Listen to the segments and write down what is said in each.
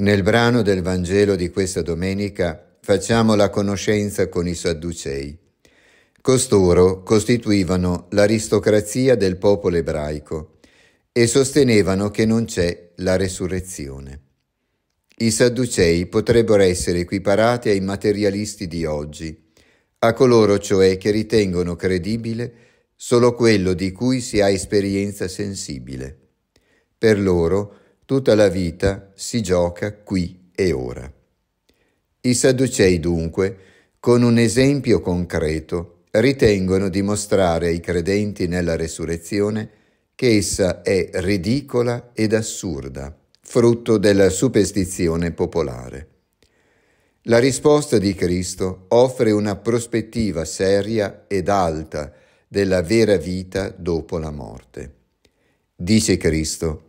Nel brano del Vangelo di questa domenica facciamo la conoscenza con i Sadducei. Costoro costituivano l'aristocrazia del popolo ebraico e sostenevano che non c'è la resurrezione. I Sadducei potrebbero essere equiparati ai materialisti di oggi, a coloro cioè che ritengono credibile solo quello di cui si ha esperienza sensibile. Per loro, Tutta la vita si gioca qui e ora. I Sadducei dunque, con un esempio concreto, ritengono di mostrare ai credenti nella resurrezione che essa è ridicola ed assurda, frutto della superstizione popolare. La risposta di Cristo offre una prospettiva seria ed alta della vera vita dopo la morte. Dice Cristo,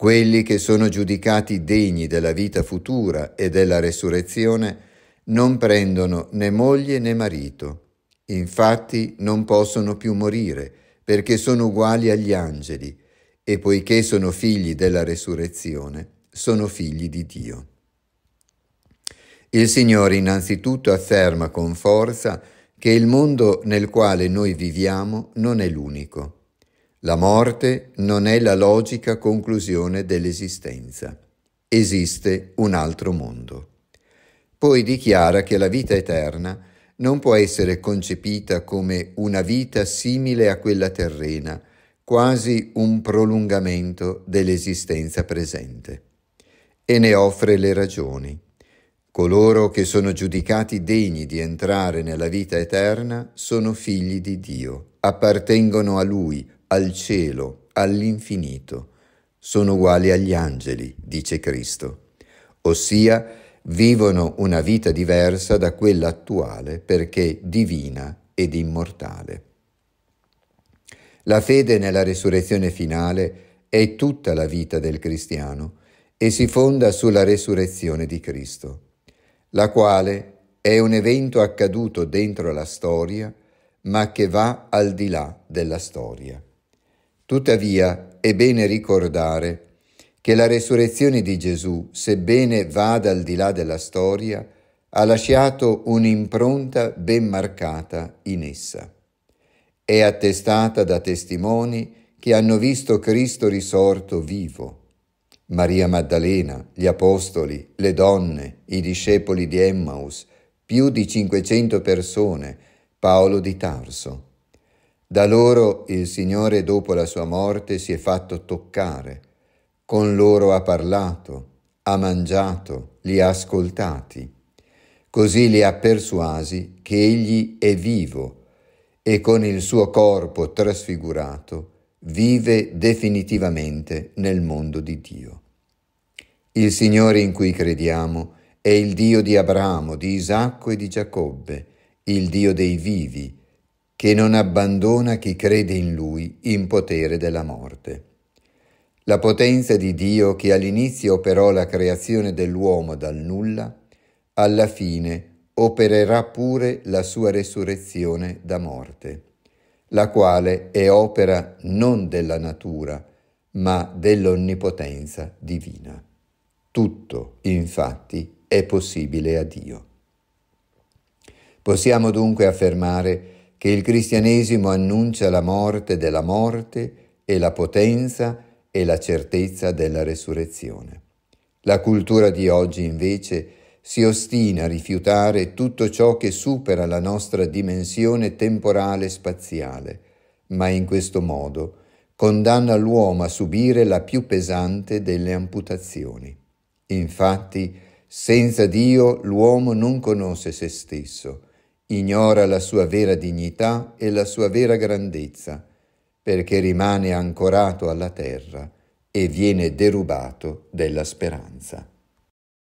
quelli che sono giudicati degni della vita futura e della resurrezione non prendono né moglie né marito. Infatti non possono più morire, perché sono uguali agli angeli, e poiché sono figli della resurrezione, sono figli di Dio. Il Signore innanzitutto afferma con forza che il mondo nel quale noi viviamo non è l'unico. La morte non è la logica conclusione dell'esistenza. Esiste un altro mondo. Poi dichiara che la vita eterna non può essere concepita come una vita simile a quella terrena, quasi un prolungamento dell'esistenza presente. E ne offre le ragioni. Coloro che sono giudicati degni di entrare nella vita eterna sono figli di Dio, appartengono a Lui, al cielo, all'infinito. Sono uguali agli angeli, dice Cristo, ossia vivono una vita diversa da quella attuale perché divina ed immortale. La fede nella resurrezione finale è tutta la vita del cristiano e si fonda sulla resurrezione di Cristo, la quale è un evento accaduto dentro la storia, ma che va al di là della storia. Tuttavia è bene ricordare che la resurrezione di Gesù, sebbene vada al di là della storia, ha lasciato un'impronta ben marcata in essa. È attestata da testimoni che hanno visto Cristo risorto vivo. Maria Maddalena, gli apostoli, le donne, i discepoli di Emmaus, più di 500 persone, Paolo di Tarso. Da loro il Signore dopo la sua morte si è fatto toccare, con loro ha parlato, ha mangiato, li ha ascoltati. Così li ha persuasi che Egli è vivo e con il suo corpo trasfigurato vive definitivamente nel mondo di Dio. Il Signore in cui crediamo è il Dio di Abramo, di Isacco e di Giacobbe, il Dio dei vivi, che non abbandona chi crede in lui in potere della morte. La potenza di Dio che all'inizio operò la creazione dell'uomo dal nulla, alla fine opererà pure la sua resurrezione da morte, la quale è opera non della natura, ma dell'onnipotenza divina. Tutto, infatti, è possibile a Dio. Possiamo dunque affermare che il cristianesimo annuncia la morte della morte e la potenza e la certezza della resurrezione. La cultura di oggi invece si ostina a rifiutare tutto ciò che supera la nostra dimensione temporale e spaziale, ma in questo modo condanna l'uomo a subire la più pesante delle amputazioni. Infatti, senza Dio l'uomo non conosce se stesso, ignora la sua vera dignità e la sua vera grandezza, perché rimane ancorato alla terra e viene derubato della speranza.